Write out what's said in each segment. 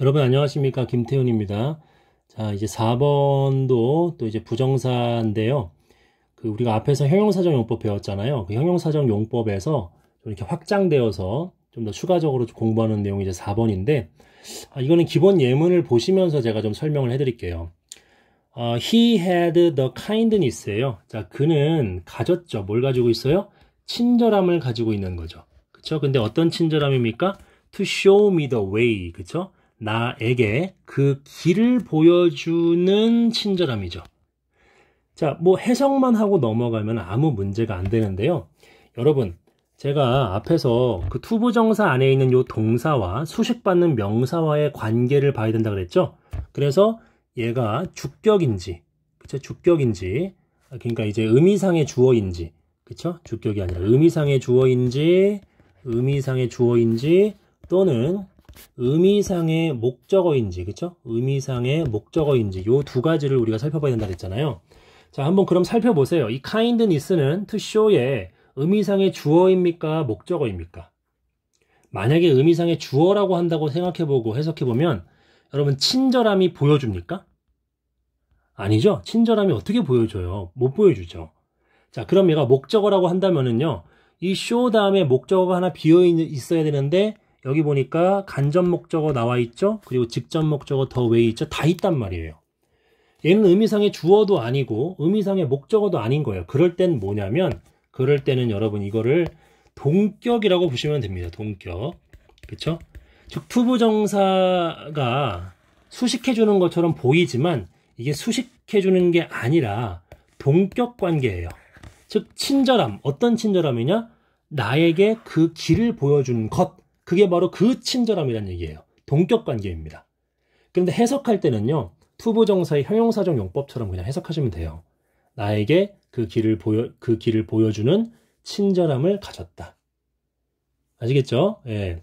여러분 안녕하십니까 김태훈입니다 자 이제 4번도 또 이제 부정사인데요 그 우리가 앞에서 형용사정용법 배웠잖아요 그 형용사정용법에서 이렇게 확장되어서 좀 더 추가적으로 공부하는 내용이 이제 4번인데 아, 이거는 기본 예문을 보시면서 제가 좀 설명을 해드릴게요 어, he had the kindness예요 자 그는 가졌죠 뭘 가지고 있어요 친절함을 가지고 있는 거죠 그쵸 근데 어떤 친절함입니까 to show me the way 그쵸 나에게 그 길을 보여주는 친절함이죠. 자, 뭐 해석만 하고 넘어가면 아무 문제가 안 되는데요. 여러분, 제가 앞에서 그 투부정사 안에 있는 요 동사와 수식받는 명사와의 관계를 봐야 된다 그랬죠? 그래서 얘가 주격인지, 그쵸? 주격인지, 그러니까 이제 의미상의 주어인지, 그쵸? 주격이 아니라 의미상의 주어인지, 의미상의 주어인지, 또는 의미상의 목적어인지, 그쵸? 의미상의 목적어인지, 요 두 가지를 우리가 살펴봐야 된다 그랬잖아요. 자, 한번 그럼 살펴보세요. 이 kindness는 to show의 의미상의 주어입니까? 목적어입니까? 만약에 의미상의 주어라고 한다고 생각해보고 해석해보면, 여러분, 친절함이 보여줍니까? 아니죠? 친절함이 어떻게 보여줘요? 못 보여주죠. 자, 그럼 얘가 목적어라고 한다면은요, 이 쇼 다음에 목적어가 하나 비어 있어야 되는데, 여기 보니까 간접 목적어 나와 있죠? 그리고 직접 목적어 더왜 있죠? 다 있단 말이에요. 얘는 의미상의 주어도 아니고 의미상의 목적어도 아닌 거예요. 그럴 땐 뭐냐면 그럴 때는 여러분 이거를 동격이라고 보시면 됩니다. 동격. 그렇죠? 즉 투부정사가 수식해 주는 것처럼 보이지만 이게 수식해 주는 게 아니라 동격 관계예요. 즉 친절함. 어떤 친절함이냐? 나에게 그 길을 보여준 것. 그게 바로 그친절함이란 얘기예요. 동격 관계입니다. 그런데 해석할 때는요. 투부정사의 형용사적 용법처럼 그냥 해석하시면 돼요. 나에게 그 길을 보여 그 길을 보여주는 친절함을 가졌다. 아시겠죠? 예.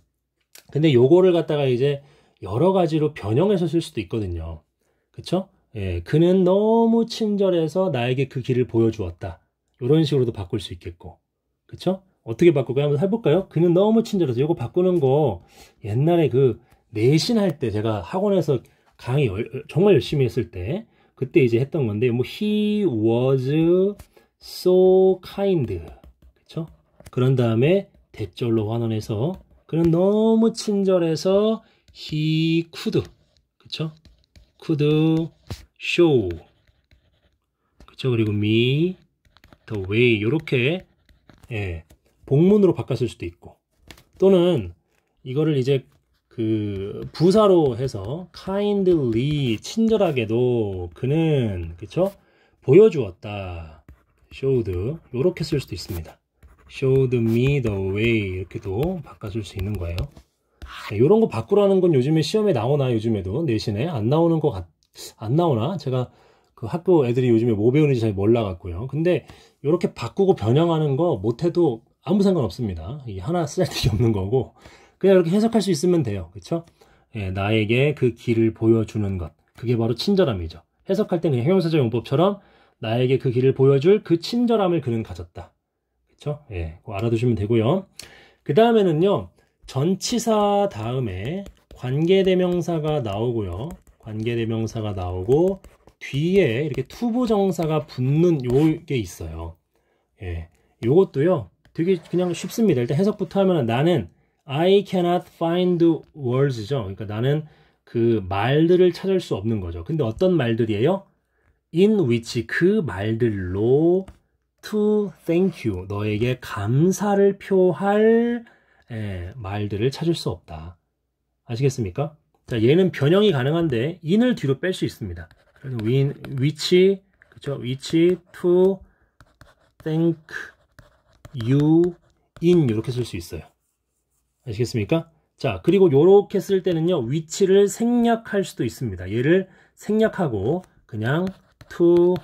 근데 요거를 갖다가 이제 여러 가지로 변형해서 쓸 수도 있거든요. 그쵸? 예, 그는 너무 친절해서 나에게 그 길을 보여주었다. 이런 식으로도 바꿀 수 있겠고. 그쵸? 어떻게 바꿀까요? 한번 해볼까요? 그는 너무 친절해서 이거 바꾸는 거 옛날에 그 내신 할때 제가 학원에서 강의 열, 정말 열심히 했을 때 그때 이제 했던 건데 뭐 he was so kind 그쵸? 그런 다음에 대절로 환원해서 그는 너무 친절해서 he could 그쵸? could show 그쵸? 그리고 me the way 이렇게 예. 복문으로 바꿨을 수도 있고 또는 이거를 이제 그 부사로 해서 kindly 친절하게도 그는 그쵸 보여주었다 showed 이렇게 쓸 수도 있습니다 showed me the way 이렇게도 바꿔줄 수 있는 거예요 이런 거 바꾸라는 건 요즘에 시험에 나오나 요즘에도 내신에 안 나오는 거 같 안 나오나 제가 그 학교 애들이 요즘에 뭐 배우는지 잘 몰라갖고요 근데 이렇게 바꾸고 변형하는 거 못해도 아무 상관없습니다. 이 하나 쓰잘데기 없는 거고 그냥 이렇게 해석할 수 있으면 돼요. 그렇죠? 예, 나에게 그 길을 보여주는 것. 그게 바로 친절함이죠. 해석할 때 그냥 형용사적 용법처럼 나에게 그 길을 보여줄 그 친절함을 그는 가졌다. 그렇죠? 예, 알아두시면 되고요. 그 다음에는요. 전치사 다음에 관계대명사가 나오고요. 관계대명사가 나오고 뒤에 이렇게 투부정사가 붙는 요게 있어요. 예, 요것도요. 되게 그냥 쉽습니다. 일단 해석부터 하면 나는 I cannot find words죠. 그러니까 나는 그 말들을 찾을 수 없는 거죠. 근데 어떤 말들이에요? in which 그 말들로 to thank you 너에게 감사를 표할 에, 예, 말들을 찾을 수 없다. 아시겠습니까? 자, 얘는 변형이 가능한데 in을 뒤로 뺄 수 있습니다. 그래서 w h i c h 그쵸? which to thank 유인 이렇게 쓸 수 있어요. 아시겠습니까? 자, 그리고 이렇게 쓸 때는요. 위치를 생략할 수도 있습니다. 얘를 생략하고 그냥 to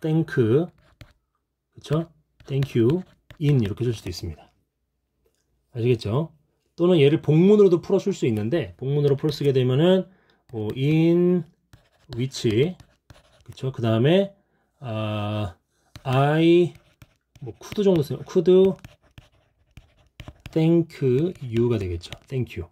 thank 그쵸? thank you in 이렇게 쓸 수도 있습니다. 아시겠죠? 또는 얘를 복문으로도 풀어 쓸 수 있는데 복문으로 풀어 쓰게 되면은 뭐 in which 그쵸? 그 다음에 아, I 뭐 쿠드 정도 쓰면 쿠드 땡크 유가 되겠죠. 땡큐.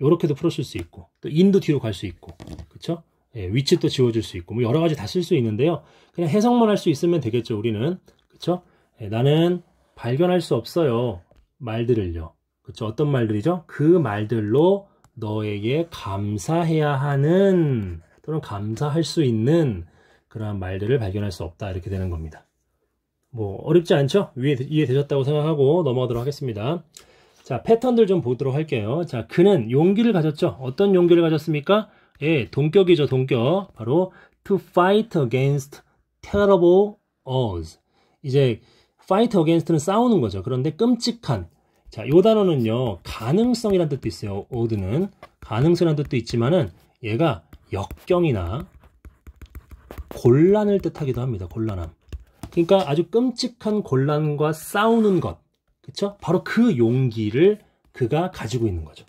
요렇게도 풀어줄수 있고 또 인도 뒤로 갈 수 있고 그쵸? 예, 위치 도 지워줄 수 있고 뭐 여러 가지 다 쓸 수 있는데요. 그냥 해석만 할 수 있으면 되겠죠. 우리는 그쵸? 예, 나는 발견할 수 없어요. 말들을요. 그쵸? 어떤 말들이죠? 그 말들로 너에게 감사해야 하는 또는 감사할 수 있는 그러한 말들을 발견할 수 없다 이렇게 되는 겁니다. 뭐 어렵지 않죠? 이해, 이해되셨다고 생각하고 넘어가도록 하겠습니다. 자, 패턴들 좀 보도록 할게요. 자, 그는 용기를 가졌죠. 어떤 용기를 가졌습니까? 예, 동격이죠, 동격. 바로 to fight against terrible odds. 이제 fight against는 싸우는 거죠. 그런데 끔찍한 자, 요 단어는요. 가능성이란 뜻도 있어요. o d d 는 가능성이란 뜻도 있지만은 얘가 역경이나 곤란을 뜻하기도 합니다. 곤란함. 그러니까 아주 끔찍한 곤란과 싸우는 것. 그쵸 바로 그 용기를 그가 가지고 있는 거죠.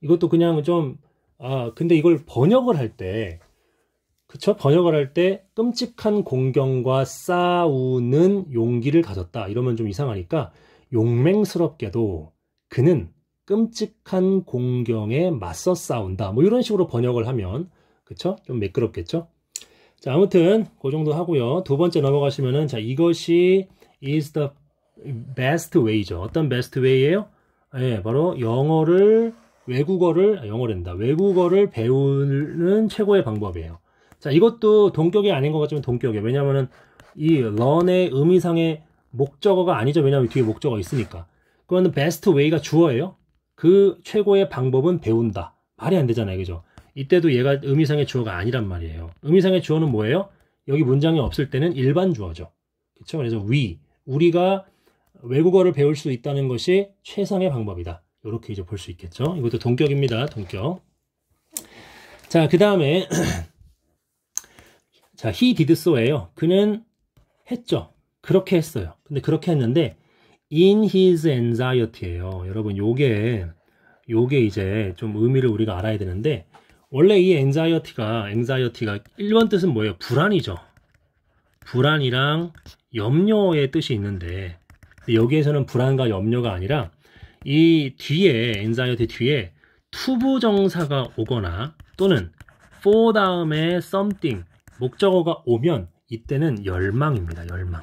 이것도 그냥 좀 아, 근데 이걸 번역을 할 때그쵸 번역을 할 때 끔찍한 공경과 싸우는 용기를 가졌다. 이러면 좀 이상하니까 용맹스럽게도 그는 끔찍한 공경에 맞서 싸운다. 뭐 이런 식으로 번역을 하면 그쵸좀 매끄럽겠죠? 자, 아무튼 그 정도 하고요. 두 번째 넘어가시면은 자, 이것이 is the best way죠. 어떤 best way예요? 예, 바로 영어를 외국어를 아, 영어랜다. 외국어를 배우는 최고의 방법이에요. 자, 이것도 동격이 아닌 것 같지만 동격이에요. 왜냐면은 이 learn의 의미상의 목적어가 아니죠. 왜냐면 뒤에 목적어 있으니까. 그러면 best way가 주어예요. 그 최고의 방법은 배운다. 말이 안 되잖아요. 그죠? 이때도 얘가 의미상의 주어가 아니란 말이에요. 의미상의 주어는 뭐예요? 여기 문장이 없을 때는 일반 주어죠. 그렇죠? 그래서 we 우리가 외국어를 배울 수 있다는 것이 최상의 방법이다. 이렇게 이제 볼 수 있겠죠. 이것도 동격입니다. 동격. 자, 그 다음에 자, he did so예요. 그는 했죠. 그렇게 했어요. 근데 그렇게 했는데 in his anxiety예요. 여러분, 요게 요게 이제 좀 의미를 우리가 알아야 되는데 원래 이엔자이어티가엔자이어티가 1번 뜻은 뭐예요? 불안이죠. 불안이랑 염려의 뜻이 있는데 여기에서는 불안과 염려가 아니라 이 뒤에 엔자이어티 뒤에 투부 정사가 오거나 또는 f 다음에 썸띵 목적어가 오면 이때는 열망입니다. 열망.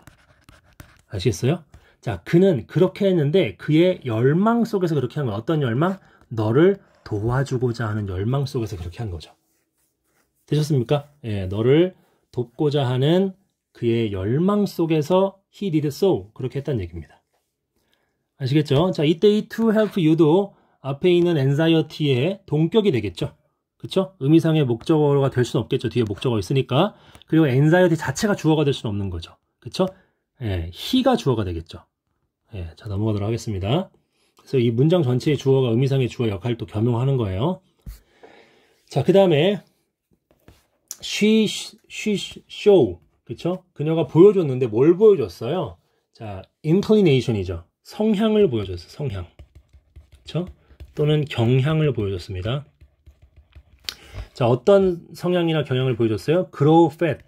아시겠어요? 자, 그는 그렇게 했는데 그의 열망 속에서 그렇게 한 건 어떤 열망? 너를 도와주고자 하는 열망 속에서 그렇게 한 거죠. 되셨습니까? 예, 너를 돕고자 하는 그의 열망 속에서 he did so 그렇게 했다는 얘기입니다. 아시겠죠? 자, 이때 이 to help you도 앞에 있는 anxiety의 동격이 되겠죠. 그쵸? 의미상의 목적어가 될 수는 없겠죠. 뒤에 목적어 있으니까. 그리고 anxiety 자체가 주어가 될 수는 없는 거죠. 그쵸? 예, he가 주어가 되겠죠. 예, 자, 넘어가도록 하겠습니다. 그래서 이 문장 전체의 주어가 의미상의 주어 역할을 또 겸용하는 거예요. 자, 그 다음에 she, she, show. 그쵸? 그녀가 보여줬는데 뭘 보여줬어요? 자, inclination이죠. 성향을 보여줬어요. 성향. 그쵸? 또는 경향을 보여줬습니다. 자, 어떤 성향이나 경향을 보여줬어요? grow fat.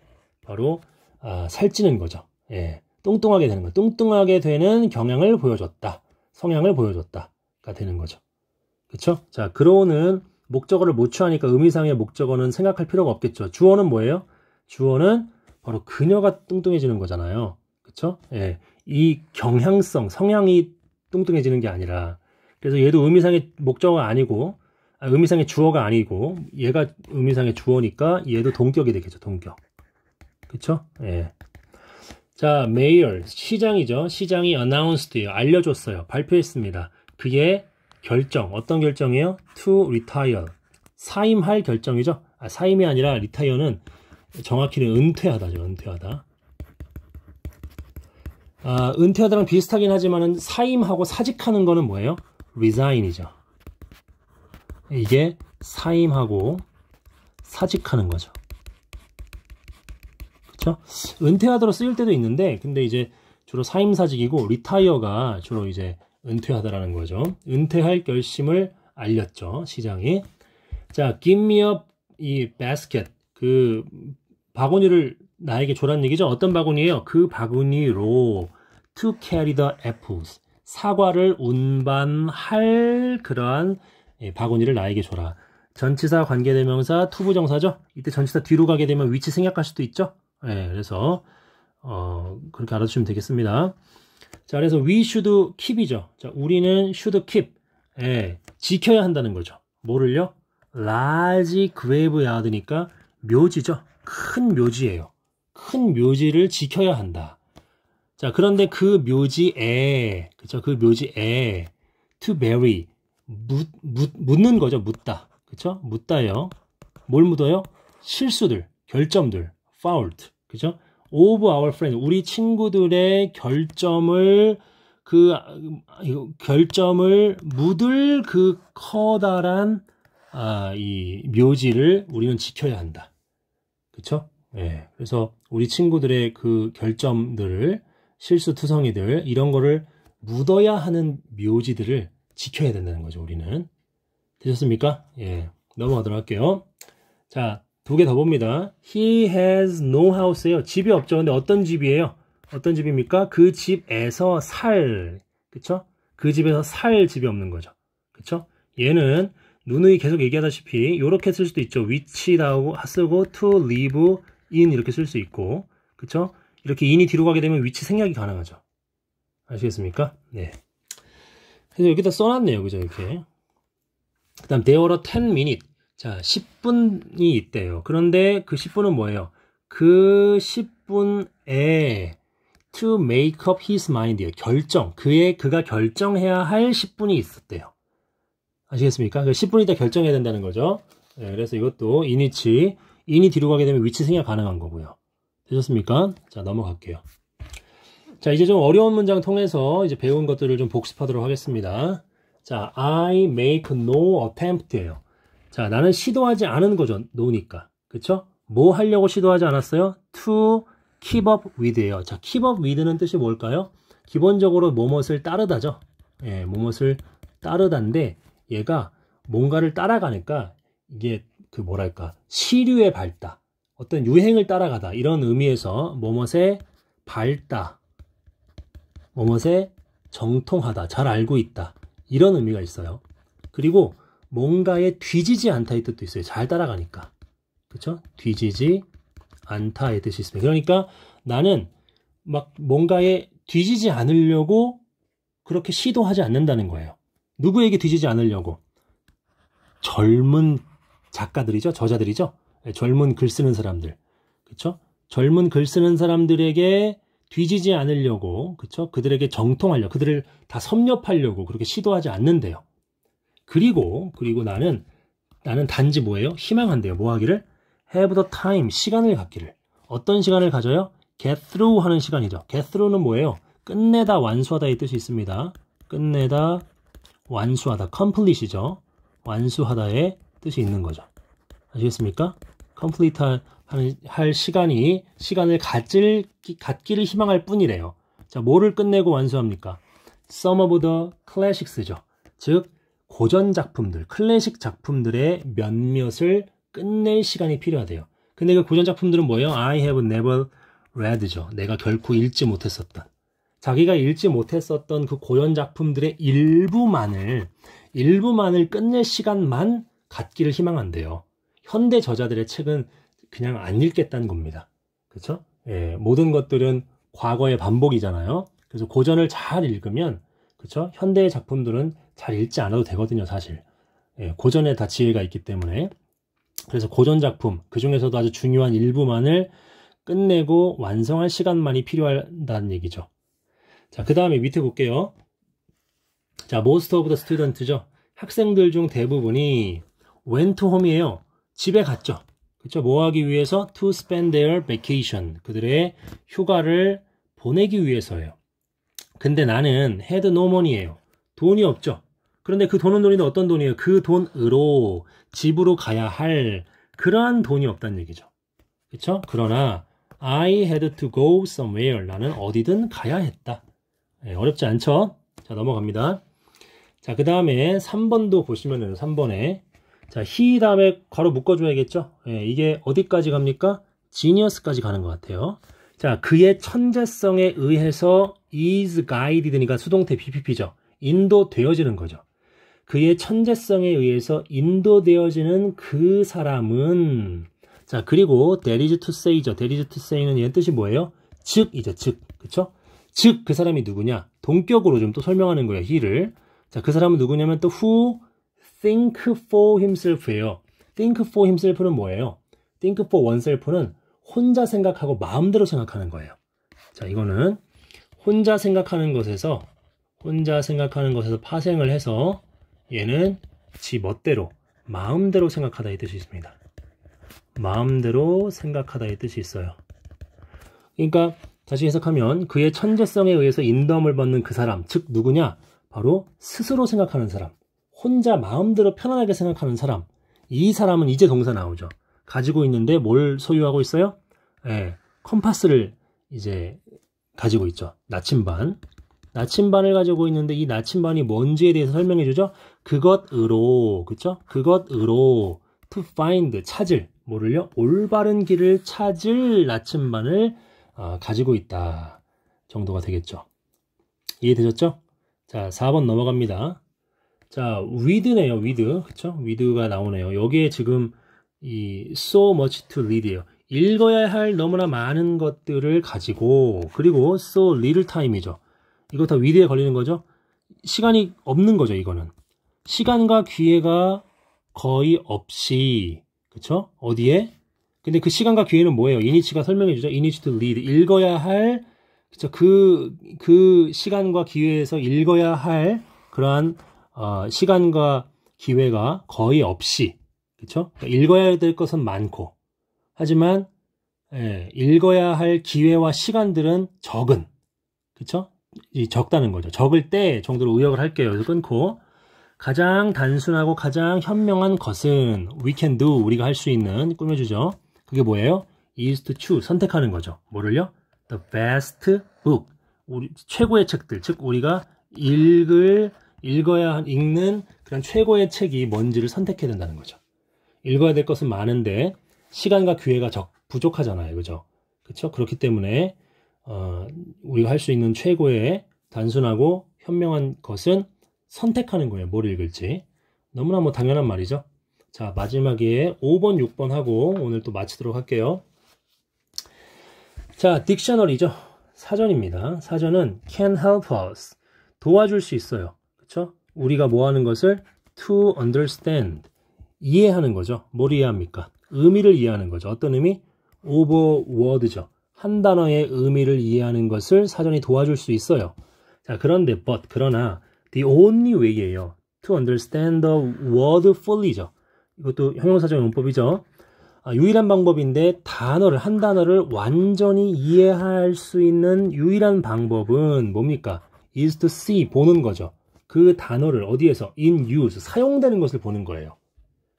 바로, 아, 살찌는 거죠. 예. 뚱뚱하게 되는 거. 뚱뚱하게 되는 경향을 보여줬다. 성향을 보여줬다가 되는 거죠. 그렇죠? 자, 그로는 목적어를 못 취하니까 의미상의 목적어는 생각할 필요가 없겠죠. 주어는 뭐예요? 주어는 바로 그녀가 뚱뚱해지는 거잖아요. 그렇죠? 예. 이 경향성, 성향이 뚱뚱해지는 게 아니라 그래서 얘도 의미상의 목적어가 아니고 아, 의미상의 주어가 아니고 얘가 의미상의 주어니까 얘도 동격이 되겠죠. 동격. 그렇죠? 예. 자, 메이얼 시장이죠. 시장이 announced예요. 알려줬어요. 발표했습니다. 그게 결정. 어떤 결정이에요? to retire. 사임할 결정이죠. 아, 사임이 아니라 리타이어는 정확히는 은퇴하다죠. 은퇴하다. 아, 은퇴하다랑 비슷하긴 하지만 사임하고 사직하는 거는 뭐예요? resign이죠. 이게 사임하고 사직하는 거죠. 있죠. 그렇죠? 은퇴하더라 쓰일 때도 있는데 근데 이제 주로 사임사직이고 리타이어가 주로 이제 은퇴하다라는 거죠. 은퇴할 결심을 알렸죠. 시장이. 자, 김미업 이 바스켓 그 바구니를 나에게 줘란 얘기죠. 어떤 바구니예요? 그 바구니로 to carry the apples 사과를 운반할 그러한 예, 바구니를 나에게 줘라. 전치사 관계대명사 투부정사죠. 이때 전치사 뒤로 가게 되면 위치 생략할 수도 있죠. 네, 그래서 어, 그렇게 알아주시면 되겠습니다. 자, 그래서 we should keep이죠. 자, 우리는 should keep. 예, 지켜야 한다는 거죠. 뭐를요? large graveyard니까 묘지죠. 큰 묘지예요. 큰 묘지를 지켜야 한다. 자, 그런데 그 묘지에, 그쵸? 그 묘지에 to bury, 묻, 묻, 묻는 거죠. 묻다. 그쵸? 묻다요. 뭘 묻어요? 실수들, 결점들, fault. 그죠? of our friends 우리 친구들의 결점을 그 결점을 묻을 그 커다란 아, 이 묘지를 우리는 지켜야 한다. 그렇죠? 예. 그래서 우리 친구들의 그 결점들을 실수투성이들 이런 거를 묻어야 하는 묘지들을 지켜야 된다는 거죠. 우리는 되셨습니까? 예. 넘어가도록 할게요. 자, 두개더 봅니다. He has no house예요. 집이 없죠. 근데 어떤 집이에요? 어떤 집입니까? 그 집에서 살, 그쵸? 그 집에서 살 집이 없는 거죠. 그쵸? 얘는 누누이 계속 얘기하다시피 이렇게 쓸 수도 있죠. 위치라고 쓰고 to live in 이렇게 쓸 수 있고 그쵸? 이렇게 in이 뒤로 가게 되면 위치 생략이 가능하죠. 아시겠습니까? 네. 그래서 여기다 써놨네요. 그죠? 이렇게. 그 다음 there were 10 minutes 자, 10분이 있대요. 그런데 그 10분은 뭐예요? 그 10분에 to make up his m i n d 요 결정. 그의, 그가 결정해야 할 10분이 있었대요. 아시겠습니까? 그 10분 있다 결정해야 된다는 거죠. 네, 그래서 이것도 인위치, 인이 뒤로 가게 되면 위치 승야 가능한 거고요. 되셨습니까? 자, 넘어갈게요. 자, 이제 좀 어려운 문장 통해서 이제 배운 것들을 좀 복습하도록 하겠습니다. 자, I make no attempt예요. 자, 나는 시도하지 않은 거죠. 노니까. 그쵸? 뭐 하려고 시도하지 않았어요? to keep up with예요. 자, keep up with는 뜻이 뭘까요? 기본적으로 뭐뭇을 따르다죠. 예, 뭐뭇을 따르다인데 얘가 뭔가를 따라가니까 이게 그 뭐랄까 시류에 밟다 어떤 유행을 따라가다 이런 의미에서 뭐뭇에 밟다 뭐뭇에 정통하다 잘 알고 있다 이런 의미가 있어요 그리고 뭔가에 뒤지지 않다의 뜻도 있어요. 잘 따라가니까. 그렇죠? 뒤지지 않다의 뜻이 있습니다. 그러니까 나는 막 뭔가에 뒤지지 않으려고 그렇게 시도하지 않는다는 거예요. 누구에게 뒤지지 않으려고? 젊은 작가들이죠. 저자들이죠. 예, 젊은 글 쓰는 사람들. 그렇죠? 젊은 글 쓰는 사람들에게 뒤지지 않으려고, 그렇죠? 그들에게 정통하려, 그들을 다 섭렵하려고 그렇게 시도하지 않는데요. 그리고 그리고 나는 나는 단지 뭐예요? 희망한대요. 뭐 하기를? have the time 시간을 갖기를. 어떤 시간을 가져요? get through 하는 시간이죠. get through는 뭐예요? 끝내다, 완수하다의 뜻이 있습니다. 끝내다, 완수하다, complete이죠. 완수하다의 뜻이 있는 거죠. 아시겠습니까? complete 하할 시간이 시간을 가질 갖기를 희망할 뿐이래요. 자, 뭐를 끝내고 완수합니까? Some of the classics죠. 즉 고전 작품들, 클래식 작품들의 몇몇을 끝낼 시간이 필요하대요. 근데 그 고전 작품들은 뭐예요? I have never read죠. 내가 결코 읽지 못했었던. 자기가 읽지 못했었던 그 고전 작품들의 일부만을 일부만을 끝낼 시간만 갖기를 희망한대요. 현대 저자들의 책은 그냥 안 읽겠다는 겁니다. 그쵸 예, 모든 것들은 과거의 반복이잖아요. 그래서 고전을 잘 읽으면 그렇 현대의 작품들은 잘 읽지 않아도 되거든요, 사실. 예, 고전에 다 지혜가 있기 때문에. 그래서 고전 작품, 그 중에서도 아주 중요한 일부만을 끝내고 완성할 시간만이 필요하다는 얘기죠. 자, 그 다음에 밑에 볼게요. 자, most of the student죠. 학생들 중 대부분이 went home이에요. 집에 갔죠. 그쵸? 뭐 하기 위해서? to spend their vacation. 그들의 휴가를 보내기 위해서예요. 근데 나는 헤드 노먼이에요. 돈이 없죠. 그런데 그 돈은 돈인데 어떤 돈이에요? 그 돈으로 집으로 가야 할 그러한 돈이 없다는 얘기죠. 그렇죠? 그러나 I had to go somewhere. 나는 어디든 가야 했다. 네, 어렵지 않죠? 자 넘어갑니다. 자 그 다음에 3번도 보시면은 3번에 자 he 다음에 괄호 묶어줘야겠죠? 네, 이게 어디까지 갑니까? 지니어스까지 가는 것 같아요. 자, 그의 천재성에 의해서 is guided니까 수동태 p p p 죠 인도되어지는 거죠. 그의 천재성에 의해서 인도되어지는 그 사람은 자, 그리고 there is to say죠. there is to say는 얘 뜻이 뭐예요? 즉이제 즉. 그쵸즉그 사람이 누구냐? 동격으로 좀 또 설명하는 거예요. he를. 자, 그 사람은 누구냐면 또 who think for himself예요. think for himself는 뭐예요? think for oneself는 혼자 생각하고 마음대로 생각하는 거예요. 자, 이거는 혼자 생각하는 것에서 혼자 생각하는 것에서 파생을 해서 얘는 지 멋대로 마음대로 생각하다 이 뜻이 있습니다. 마음대로 생각하다 이 뜻이 있어요. 그러니까 다시 해석하면 그의 천재성에 의해서 인덤을 받는 그 사람, 즉 누구냐? 바로 스스로 생각하는 사람, 혼자 마음대로 편안하게 생각하는 사람. 이 사람은 이제 동사 나오죠. 가지고 있는데 뭘 소유하고 있어요? 예, 컴파스를 이제 가지고 있죠. 나침반. 나침반을 가지고 있는데 이 나침반이 뭔지에 대해서 설명해 주죠. 그것으로, 그쵸? 그것으로 to find, 찾을, 뭐를요? 올바른 길을 찾을 나침반을 어, 가지고 있다 정도가 되겠죠. 이해되셨죠? 자, 4번 넘어갑니다. 자, with네요, with. 그쵸? with가 나오네요. 여기에 지금 이 so much to read예요. 읽어야 할 너무나 많은 것들을 가지고 그리고 so little time이죠. 이거 다 위대에 걸리는 거죠. 시간이 없는 거죠, 이거는. 시간과 기회가 거의 없이 그쵸? 어디에? 근데 그 시간과 기회는 뭐예요? 이니치가 설명해 주죠. 이니치 to read. 읽어야 할 그쵸? 그, 그 시간과 기회에서 읽어야 할 그러한 어, 시간과 기회가 거의 없이 그렇 그러니까 읽어야 될 것은 많고 하지만 예, 읽어야 할 기회와 시간들은 적은 그렇이 적다는 거죠. 적을 때 정도로 의역을 할게요. 끊고 가장 단순하고 가장 현명한 것은 we can do 우리가 할 수 있는 꾸며주죠. 그게 뭐예요? is to choose 선택하는 거죠. 뭐를요? the best book 우리 최고의 책들 즉 우리가 읽을 읽어야 읽는 그런 최고의 책이 뭔지를 선택해야 된다는 거죠. 읽어야 될 것은 많은데 시간과 기회가 적, 부족하잖아요. 그죠? 그렇죠? 그렇기 때문에 어, 우리가 할 수 있는 최고의 단순하고 현명한 것은 선택하는 거예요. 뭘 읽을지. 너무나 뭐 당연한 말이죠. 자, 마지막에 5번, 6번 하고 오늘 또 마치도록 할게요. 자, 딕셔널이죠 사전입니다. 사전은 can help us. 도와줄 수 있어요. 그렇죠? 우리가 뭐 하는 것을 to understand. 이해하는 거죠. 뭘 이해합니까? 의미를 이해하는 거죠. 어떤 의미? overword죠. 한 단어의 의미를 이해하는 것을 사전이 도와줄 수 있어요. 자, 그런데 but, 그러나 the only way예요. to understand the word fully죠. 이것도 형용사적 용법이죠. 아, 유일한 방법인데 단어를 한 단어를 완전히 이해할 수 있는 유일한 방법은 뭡니까? is to see 보는 거죠. 그 단어를 어디에서 in use 사용되는 것을 보는 거예요.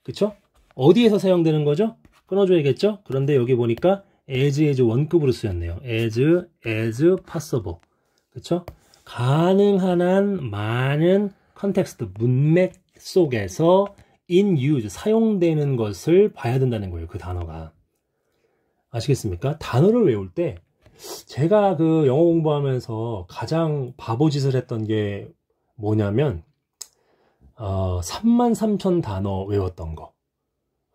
그쵸? 어디에서 사용되는 거죠? 끊어줘야겠죠? 그런데 여기 보니까 as, as 원급으로 쓰였네요. as, as possible. 그쵸? 가능한 한 많은 컨텍스트, 문맥 속에서 in use, 사용되는 것을 봐야 된다는 거예요. 그 단어가. 아시겠습니까? 단어를 외울 때 제가 그 영어 공부하면서 가장 바보짓을 했던 게 뭐냐면 어, 3만 3천 단어 외웠던 거.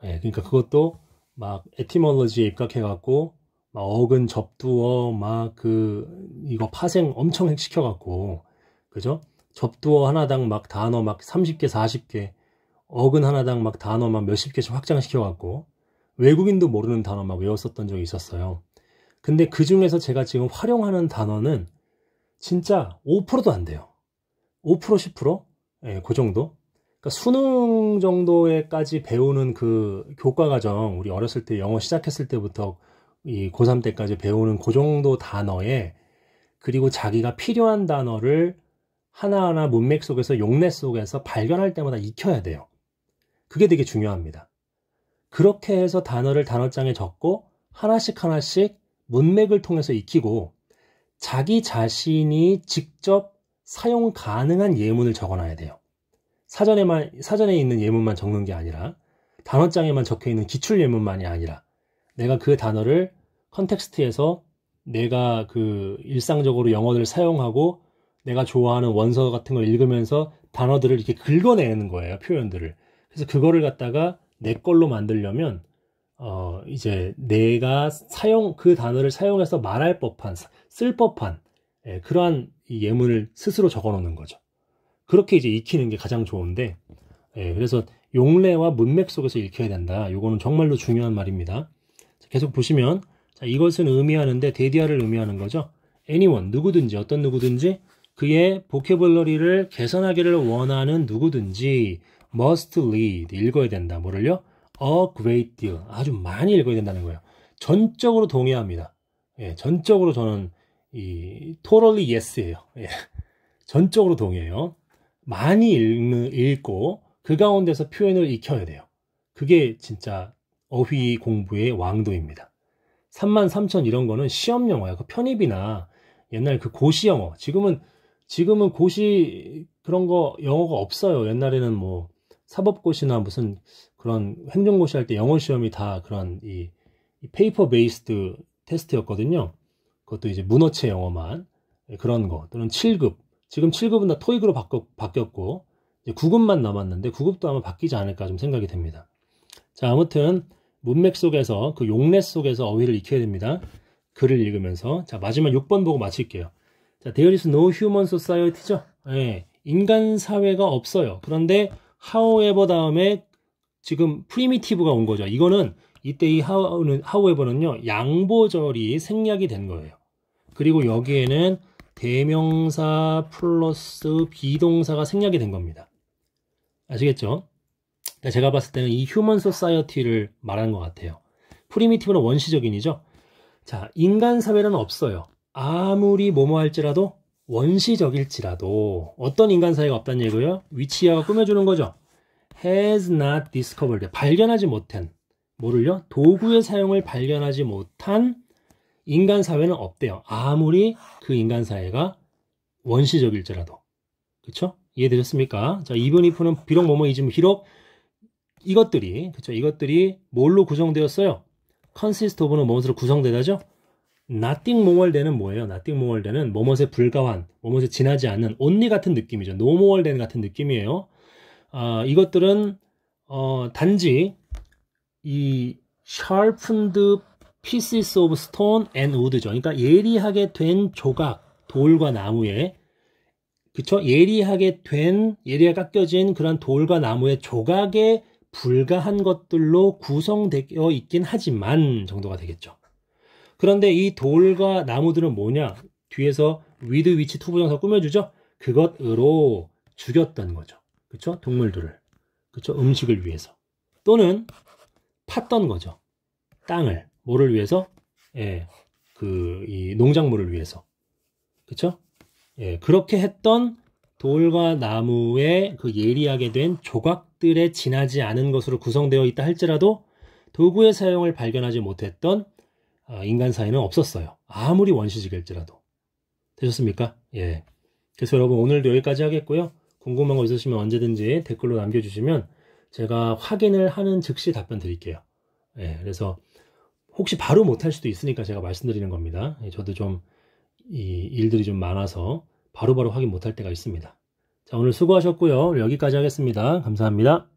예, 그러니까 그것도 막 에티멀러지에 입각해갖고 막 어근 접두어 막 그 이거 파생 엄청 핵 시켜갖고 그죠? 접두어 하나당 막 단어 막 30개 40개 어근 하나당 막 단어 막 몇십 개씩 확장시켜갖고 외국인도 모르는 단어 막 외웠었던 적이 있었어요. 근데 그 중에서 제가 지금 활용하는 단어는 진짜 5%도 안 돼요. 5% 10% 예, 그 정도? 그러니까 수능 정도에까지 배우는 그 교과 과정, 우리 어렸을 때 영어 시작했을 때부터 이 고3 때까지 배우는 그 정도 단어에 그리고 자기가 필요한 단어를 하나하나 문맥 속에서 용례 속에서 발견할 때마다 익혀야 돼요. 그게 되게 중요합니다. 그렇게 해서 단어를 단어장에 적고 하나씩 하나씩 문맥을 통해서 익히고 자기 자신이 직접 사용 가능한 예문을 적어놔야 돼요. 사전에만 사전에 있는 예문만 적는 게 아니라 단어장에만 적혀 있는 기출 예문만이 아니라 내가 그 단어를 컨텍스트에서 내가 그 일상적으로 영어를 사용하고 내가 좋아하는 원서 같은 걸 읽으면서 단어들을 이렇게 긁어내는 거예요 표현들을 그래서 그거를 갖다가 내 걸로 만들려면 어 이제 내가 사용 그 단어를 사용해서 말할 법한 쓸 법한 예, 그러한 예문을 스스로 적어 놓는 거죠. 그렇게 이제 익히는 게 가장 좋은데, 예, 그래서 용례와 문맥 속에서 읽혀야 된다. 이거는 정말로 중요한 말입니다. 자, 계속 보시면, 자, 이것은 의미하는데 데디아를 의미하는 거죠. anyone, 누구든지, 어떤 누구든지, 그의 보케블러리를 개선하기를 원하는 누구든지 must read, 읽어야 된다. 뭐를요? a great deal, 아주 많이 읽어야 된다는 거예요. 전적으로 동의합니다. 예, 전적으로 저는 이 토럴리 예스예요 예. 전적으로 동의해요. 많이 읽는, 읽고 그 가운데서 표현을 익혀야 돼요. 그게 진짜 어휘 공부의 왕도입니다. 3 3 0 0천 이런 거는 시험 영어야. 그 편입이나 옛날 그 고시 영어. 지금은 지금은 고시 그런 거 영어가 없어요. 옛날에는 뭐 사법고시나 무슨 그런 행정고시 할 때 영어 시험이 다 그런 이, 이 페이퍼 베이스드 테스트였거든요. 그것도 이제 문어체 영어만 그런 거 또는 7급 지금 7급은 다 토익으로 바뀌었고 이제 9급만 남았는데 9급도 아마 바뀌지 않을까 좀 생각이 됩니다. 자 아무튼 문맥 속에서 그 용례 속에서 어휘를 익혀야 됩니다. 글을 읽으면서 자 마지막 6번 보고 마칠게요. 자 there is no human society죠. 예, 인간 사회가 없어요. 그런데 however 다음에 지금 프리미티브가온 거죠. 이거는 이때 이 h o w how에버는요 양보절이 생략이 된 거예요. 그리고 여기에는 대명사 플러스 비동사가 생략이 된 겁니다. 아시겠죠? 제가 봤을 때는 이 휴먼 소사이어티를 말하는 것 같아요. 프리미티브는 원시적인이죠. 자, 인간 사회는 없어요. 아무리 뭐뭐 할지라도 원시적일지라도 어떤 인간 사회가 없다는 얘기고요. 위치야가 꾸며주는 거죠. has not discovered 발견하지 못한 뭐를요? 도구의 사용을 발견하지 못한 인간 사회는 없대요. 아무리 그 인간 사회가 원시적일지라도. 그쵸 이해되셨습니까? 자, 이분 이프는 비록 뭐뭐이지만 비록 이것들이 그쵸 이것들이 뭘로 구성되었어요? consist of는 뭐뭐으로 구성되다죠? nothing more than은 뭐예요? nothing more than은 뭐뭐에 불과한, 뭐뭐에 지나지 않는 only 같은 느낌이죠. no more than 같은 느낌이에요. 아, 이것들은 어, 단지 이 sharpened pieces of stone and wood죠. 그러니까 예리하게 된 조각, 돌과 나무에 그쵸? 예리하게 된, 예리하게 깎여진 그런 돌과 나무의 조각에 불과한 것들로 구성되어 있긴 하지만 정도가 되겠죠. 그런데 이 돌과 나무들은 뭐냐? 뒤에서 위드 위치 투부정사 꾸며주죠? 그것으로 죽였던 거죠. 그쵸? 동물들을. 그쵸? 음식을 위해서. 또는 팠던 거죠. 땅을. 뭐를 위해서? 예, 그, 이 농작물을 위해서. 그쵸? 예, 그렇게 했던 돌과 나무에 그 예리하게 된 조각들에 지나지 않은 것으로 구성되어 있다 할지라도 도구의 사용을 발견하지 못했던 아, 인간 사회는 없었어요. 아무리 원시적일지라도. 되셨습니까? 예. 그래서 여러분 오늘도 여기까지 하겠고요. 궁금한 거 있으시면 언제든지 댓글로 남겨주시면 제가 확인을 하는 즉시 답변 드릴게요. 예, 그래서 혹시 바로 못할 수도 있으니까 제가 말씀드리는 겁니다. 예, 저도 좀 이 일들이 좀 많아서 바로바로 바로 확인 못할 때가 있습니다. 자, 오늘 수고하셨고요. 여기까지 하겠습니다. 감사합니다.